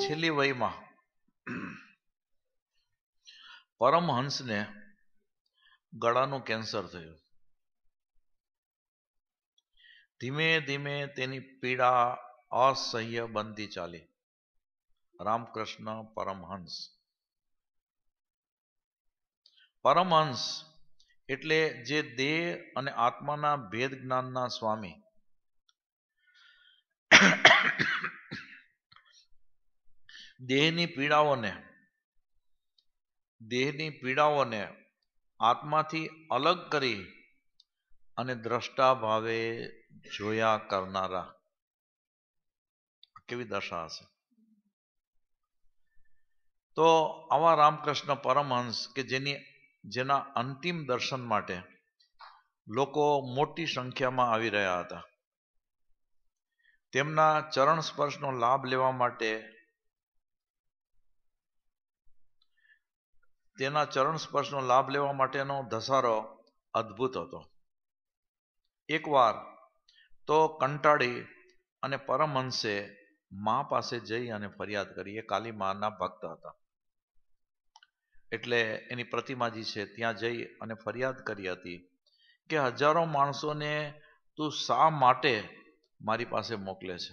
છેલ્લી વયમાં પરમહંસને ગળાનું કેન્સર થયું ધીમે ધીમે તેની પીડા અસહ્ય બનતી ચાલી રામકૃષ્ણ પરમહંસ પરમહંસ એટલે જે દેહ અને આત્માના ભેદ જ્ઞાનના સ્વામી દેહની પીડાઓને દેહની પીડાઓને આત્માથી અલગ કરી અને દ્રષ્ટા ભાવે જોયા કરનારા કેવી દશા હશે તો આવા રામકૃષ્ણ પરમહંસ કે જેની જેના અંતિમ દર્શન માટે લોકો મોટી સંખ્યામાં આવી રહ્યા હતા તેમના ચરણ સ્પર્શનો લાભ લેવા માટે તેના ચરણ સ્પર્શનો લાભ લેવા માટેનો ધસારો અદ્ભુત હતો એકવાર તો કંટાળી અને પરમહંસે મા પાસે જઈ અને ફરિયાદ કરી એ કાલી માના ભક્ત હતા એટલે એની પ્રતિમા જે છે ત્યાં જઈ અને ફરિયાદ કરી હતી કે હજારો માણસોને તું શા માટે મારી પાસે મોકલે છે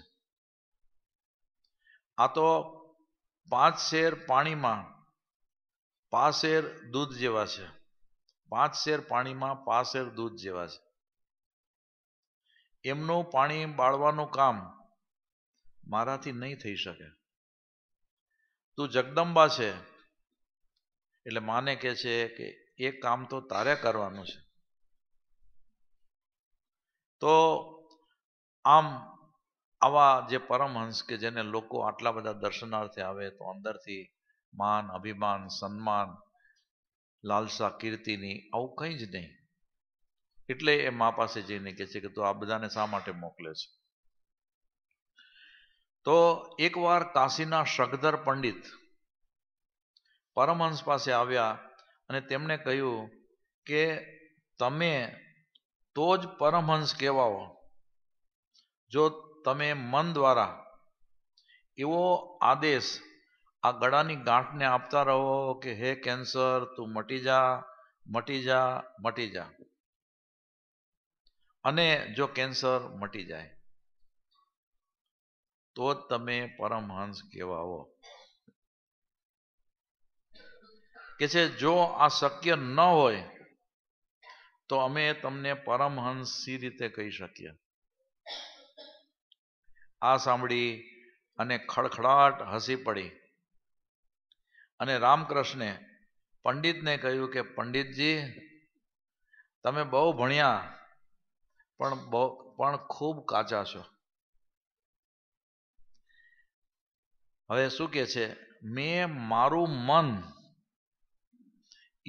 આ તો પાંચ શેર પાણીમાં પાંચ શેર દૂધ જેવા છે પાંચ શેર પાણીમાં પાંચ શેર દૂધ જેવા છે એમનું પાણી બાળવાનું કામ મારાથી નહીં થઈ શકે તું જગદંબા છે એટલે માને કે છે કે એ કામ તો તારે કરવાનું છે તો આમ આવા જે પરમહંસ કે જેને લોકો આટલા બધા દર્શનાર્થે આવે તો અંદરથી માન અભિમાન સન્માન લાલસા કીર્તિની આવું કંઈ જ નહીં એટલે એ મા પાસે જઈને કહે છે કે તું આ બધાને શા માટે મોકલે છે તો એકવાર કાશીના શગધર પંડિત પરમહંસ પાસે આવ્યા અને તેમણે કહ્યું કે તમે તો જ પરમહંસ કહેવાઓ જો તમે મન દ્વારા એવો આદેશ આ ગળાની ગાંઠને આપતા રહો કે હે કેન્સર તું મટી જા મટી જા મટી જા અને જો કેન્સર મટી જાય તો જ તમે પરમહંસ કહેવાઓ કે છે જો આ શક્ય ન હોય તો અમે તમને પરમહંસ સી રીતે કહી શકીએ આ સાંભળી અને ખડખડાટ હસી પડી અને રામકૃષ્ણે પંડિતને કહ્યું કે પંડિતજી તમે બહુ ભણ્યા પણ બહુ પણ ખૂબ કાચા છો હવે શું કે છે મેં મારું મન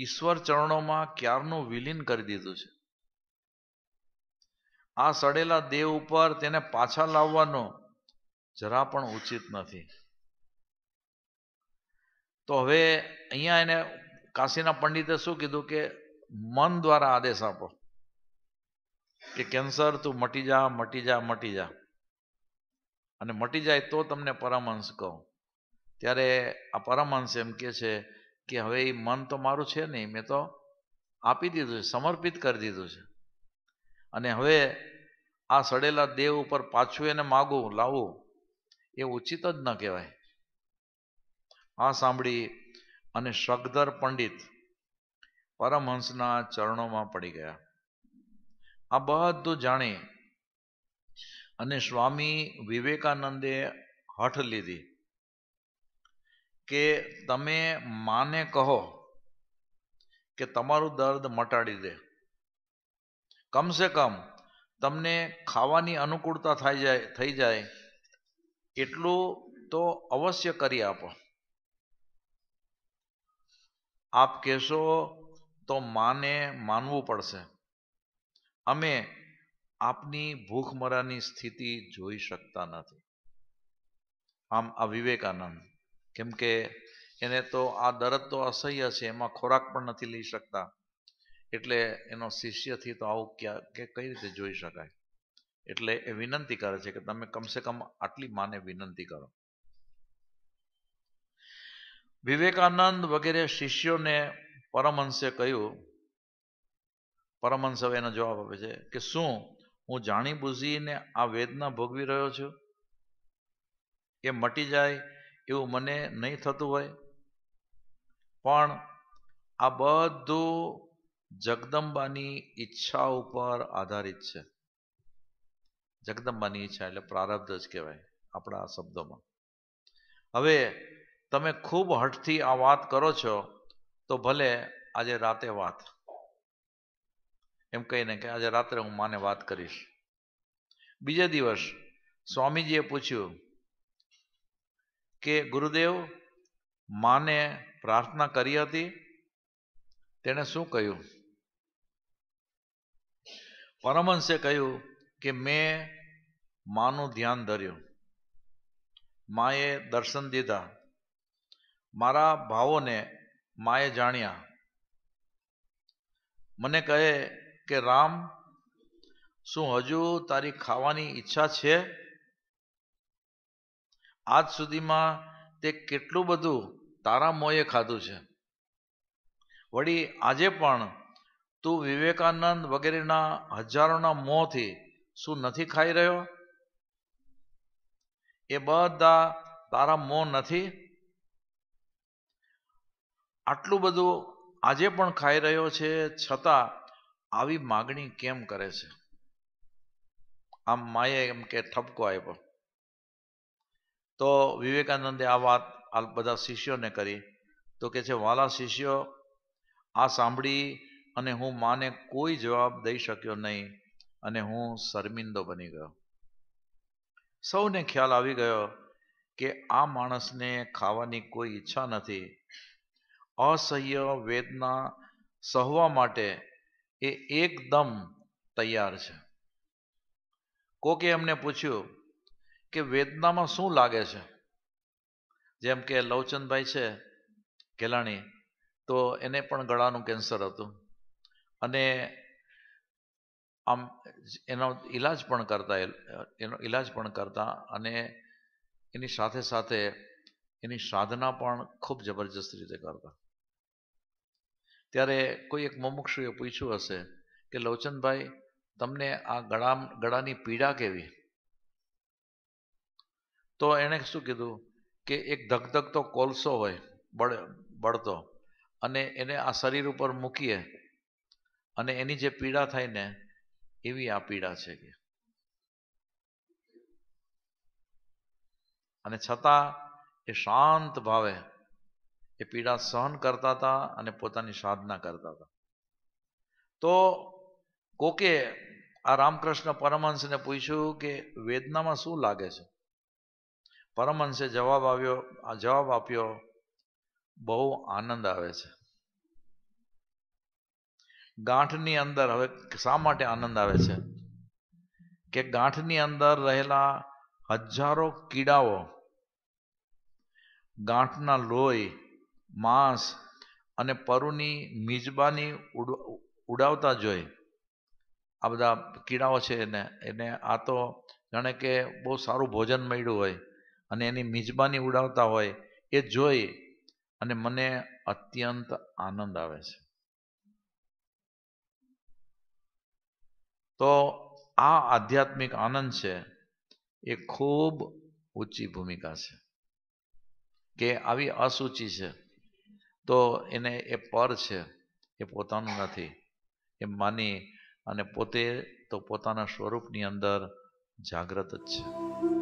ઈશ્વર ચરણોમાં ક્યારનું વિલીન કરી દીધું છે આ સડેલા દેવ ઉપર તેને પાછા લાવવાનો જરા પણ ઉચિત નથી તો હવે અહીંયા એને કાશીના પંડિતે શું કીધું કે મન દ્વારા આદેશ આપો કે કેન્સર તું મટી જા મટી જા મટી જા અને મટી જાય તો તમને પરમહંસ કહો ત્યારે આ પરમહંસ એમ કે છે કે હવે એ મન તો મારું છે નહીં મેં તો આપી દીધું છે સમર્પિત કરી દીધું છે અને હવે આ સડેલા દેવ ઉપર પાછું એને માગવું લાવવું એ ઉચિત જ ન કહેવાય આ સાંભળી અને શગધર પંડિત પરમહંસના ચરણોમાં પડી ગયા આ બધું જાણી અને સ્વામી વિવેકાનંદે હઠ લીધી કે તમે માને કહો કે તમારું દર્દ મટાડી દે કમસે કમ તમને ખાવાની અનુકૂળતા થઈ જાય થઈ જાય એટલું તો અવશ્ય કરી આપો આપ કહેશો તો માને માનવું પડશે અમે આપની ભૂખમરાની સ્થિતિ જોઈ શકતા નથી આમ આ વિવેકાનંદ કેમકે એને તો આ દર્દ તો અસહ્ય છે એમાં ખોરાક પણ નથી લઈ શકતા એટલે એનો શિષ્યથી તો આવું ક્યાં કે કઈ રીતે જોઈ શકાય એટલે એ વિનંતી કરે છે કે તમે કમસે કમ આટલી માને વિનંતી કરો વિવેકાનંદ વગેરે શિષ્યોને પરમહંસે કહ્યું પરમહંસ હવે એનો જવાબ આપે છે કે શું હું જાણી બુઝીને આ વેદના ભોગવી રહ્યો છું એ મટી જાય એવું મને નહીં થતું હોય પણ આ બધું જગદંબાની ઈચ્છા ઉપર આધારિત છે જગદંબાની ઈચ્છા એટલે પ્રારબ્ધ જ કહેવાય આપણા શબ્દોમાં હવે તમે ખૂબ હઠથી આ વાત કરો છો તો ભલે આજે રાતે વાત એમ કહીને કે આજે રાત્રે હું માને વાત કરીશ બીજે દિવસ સ્વામીજીએ પૂછ્યું કે ગુરુદેવ માને પ્રાર્થના કરી હતી તેણે શું કહ્યું પરમહંસે કહ્યું કે મેં માનું ધ્યાન ધર્યું માએ દર્શન દીધા મારા ભાવોને માએ જાણ્યા મને કહે કે રામ શું હજુ તારી ખાવાની ઈચ્છા છે આજ સુધીમાં તે કેટલું બધું તારા મોંએ ખાધું છે વળી આજે પણ તું વિવેકાનંદ વગેરેના હજારોના મોંથી શું નથી ખાઈ રહ્યો એ બધા તારા મોં નથી આટલું બધું આજે પણ ખાઈ રહ્યો છે છતાં આવી માગણી કેમ કરે છે આમ માએ એમ કે ઠપકો આપ્યો તો વિવેકાનંદે આ વાત આ બધા શિષ્યોને કરી તો કે છે વાલા શિષ્યો આ સાંભળી અને હું માને કોઈ જવાબ દઈ શક્યો નહીં અને હું શર્મિંદો બની ગયો સૌને ખ્યાલ આવી ગયો કે આ માણસને ખાવાની કોઈ ઈચ્છા નથી અસહ્ય વેદના સહવા માટે એ એકદમ તૈયાર છે કોકે એમને પૂછ્યું કે વેદનામાં શું લાગે છે જેમ કે લવચંદભાઈ છે કેલાણી તો એને પણ ગળાનું કેન્સર હતું અને આમ એનો ઈલાજ પણ કરતા એનો ઈલાજ પણ કરતા અને એની સાથે સાથે એની સાધના પણ ખૂબ જબરજસ્ત રીતે કરતા ત્યારે કોઈ એક મુમુક્ષુએ પૂછ્યું હશે કે લવચંદભાઈ તમને આ ગળા ગળાની પીડા કેવી તો એણે શું કીધું કે એક ધગધગતો કોલસો હોય બળ બળતો અને એને આ શરીર ઉપર મૂકીએ અને એની જે પીડા થાય ને એવી આ પીડા છે કે અને છતાં એ શાંત ભાવે એ પીડા સહન કરતા હતા અને પોતાની સાધના કરતા હતા તો કોકે આ રામકૃષ્ણ પરમહંસને પૂછ્યું કે વેદનામાં શું લાગે છે પરમહંસે જવાબ આવ્યો આ જવાબ આપ્યો બહુ આનંદ આવે છે ગાંઠની અંદર હવે શા માટે આનંદ આવે છે કે ગાંઠની અંદર રહેલા હજારો કીડાઓ ગાંઠના લોહી માંસ અને પરુની મિજબાની ઉડાવતા જોઈ આ બધા કીડાઓ છે એને એને આ તો જાણે કે બહુ સારું ભોજન મળ્યું હોય અને એની મિજબાની ઉડાવતા હોય એ જોઈ અને મને અત્યંત આનંદ આવે છે તો આ આધ્યાત્મિક આનંદ છે એ ખૂબ ઊંચી ભૂમિકા છે કે આવી અસૂચિ છે તો એને એ પર છે એ પોતાનું નથી એ માની અને પોતે તો પોતાના સ્વરૂપની અંદર જાગ્રત જ છે